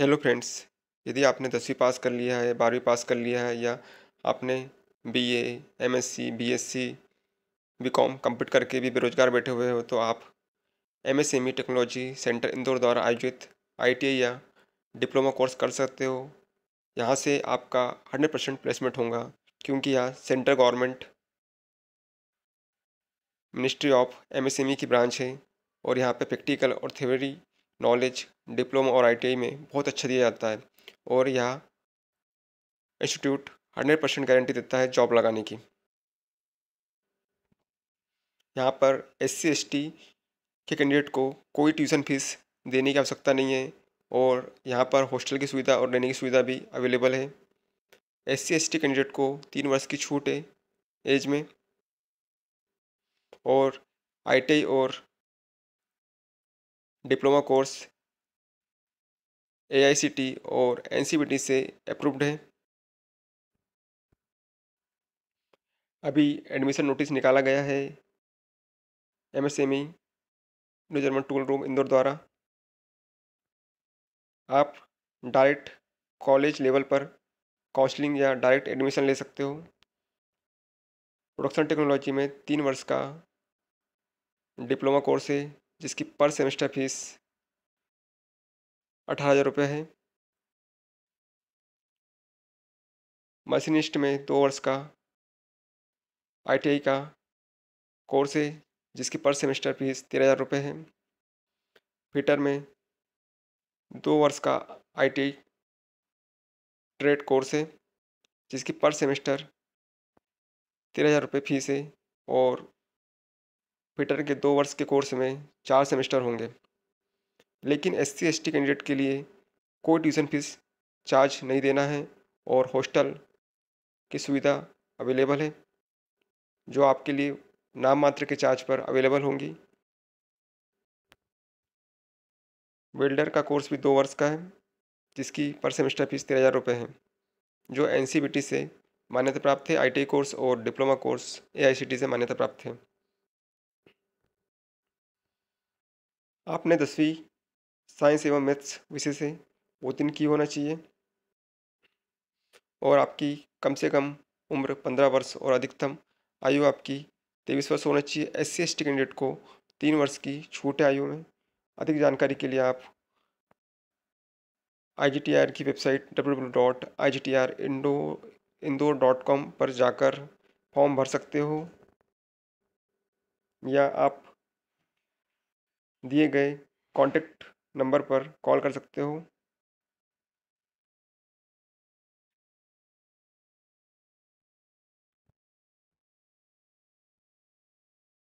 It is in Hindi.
हेलो फ्रेंड्स यदि आपने दसवीं पास कर लिया है बारहवीं पास कर लिया है या आपने BA, MSc, BSc, BCom complete करके भी बेरोजगार बैठे हुए हो तो आप एमएसएमई टेक्नोलॉजी सेंटर इंदौर द्वारा आयोजित आईटीआई या डिप्लोमा कोर्स कर सकते हो यहाँ से आपका हंड्रेड परसेंट प्लेसमेंट होगा क्योंकि यह central government ministry of M की ब्रांच है और यहाँ पर प्रैक्टिकल और थ्योरी नॉलेज डिप्लोमा और आईटीआई में बहुत अच्छा दिया जाता है और यह इंस्टीट्यूट हंड्रेड परसेंट गारंटी देता है जॉब लगाने की यहाँ पर एस सी एस टी के कैंडिडेट को कोई ट्यूशन फीस देने की आवश्यकता नहीं है और यहाँ पर हॉस्टल की सुविधा और रहने की सुविधा भी अवेलेबल है S C S T candidate को तीन वर्ष की छूट है एज में और आई और डिप्लोमा कोर्स ए और एन से अप्रूव्ड है अभी एडमिशन नोटिस निकाला गया है M S M E tool room Indore द्वारा आप डायरेक्ट कॉलेज लेवल पर काउंसलिंग या डायरेक्ट एडमिशन ले सकते हो प्रोडक्शन टेक्नोलॉजी में तीन वर्ष का डिप्लोमा कोर्स है जिसकी पर सेमेस्टर फीस अठारह हज़ार रुपये है मशीनिस्ट में दो वर्ष का आईटीआई का कोर्स है जिसकी पर सेमेस्टर फीस तेरह हज़ार रुपये है फिटर में दो वर्ष का आईटीआई ट्रेड कोर्स है जिसकी पर सेमेस्टर तेरह हज़ार रुपये फीस है और फिटर के दो वर्ष के कोर्स में चार सेमेस्टर होंगे लेकिन S C S T candidate के लिए कोई ट्यूशन फीस चार्ज नहीं देना है और हॉस्टल की सुविधा अवेलेबल है जो आपके लिए नाम मात्र के चार्ज पर अवेलेबल होंगी वेल्डर का कोर्स भी दो वर्ष का है जिसकी पर सेमेस्टर फीस तेरह हज़ार रुपये है जो एन से मान्यता प्राप्त है आई कोर्स e और डिप्लोमा कोर्स ए से मान्यता प्राप्त है आपने दसवीं साइंस एवं मैथ्स विषय से उत्तीर्ण की होना चाहिए और आपकी कम से कम उम्र पंद्रह वर्ष और अधिकतम आयु आपकी तेईस वर्ष होना चाहिए S C S T candidate को तीन वर्ष की छूट आयु में अधिक जानकारी के लिए आप आई जी टी आर की website W W dot I G T R इंडो इंदौर डॉट कॉम पर जाकर फॉर्म भर सकते हो या आप दिए गए कॉन्टैक्ट नंबर पर कॉल कर सकते हो